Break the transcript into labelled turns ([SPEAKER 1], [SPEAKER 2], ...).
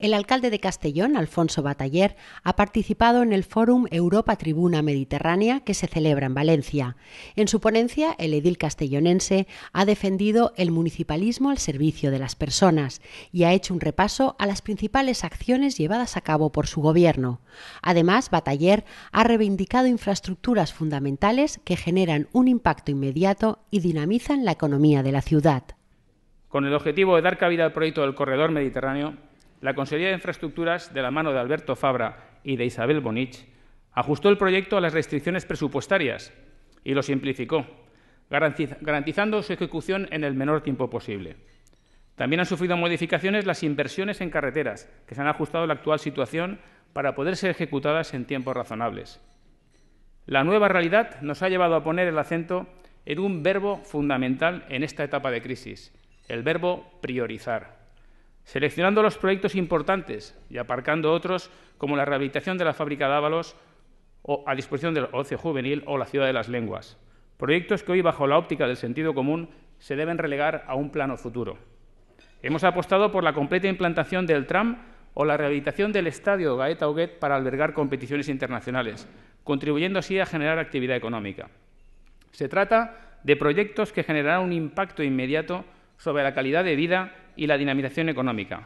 [SPEAKER 1] El alcalde de Castellón, Alfonso Bataller, ha participado en el Fórum Europa Tribuna Mediterránea que se celebra en Valencia. En su ponencia, el edil castellonense ha defendido el municipalismo al servicio de las personas y ha hecho un repaso a las principales acciones llevadas a cabo por su gobierno. Además, Bataller ha reivindicado infraestructuras fundamentales que generan un impacto inmediato y dinamizan la economía de la ciudad.
[SPEAKER 2] Con el objetivo de dar cabida al proyecto del corredor mediterráneo, la Consejería de Infraestructuras, de la mano de Alberto Fabra y de Isabel Bonich, ajustó el proyecto a las restricciones presupuestarias y lo simplificó, garantizando su ejecución en el menor tiempo posible. También han sufrido modificaciones las inversiones en carreteras, que se han ajustado a la actual situación para poder ser ejecutadas en tiempos razonables. La nueva realidad nos ha llevado a poner el acento en un verbo fundamental en esta etapa de crisis, el verbo priorizar seleccionando los proyectos importantes y aparcando otros como la rehabilitación de la fábrica de Ávalos o a disposición del ocio juvenil o la ciudad de las lenguas. Proyectos que hoy, bajo la óptica del sentido común, se deben relegar a un plano futuro. Hemos apostado por la completa implantación del tram o la rehabilitación del estadio Gaeta Huguet para albergar competiciones internacionales, contribuyendo así a generar actividad económica. Se trata de proyectos que generarán un impacto inmediato sobre la calidad de vida y la dinamización económica.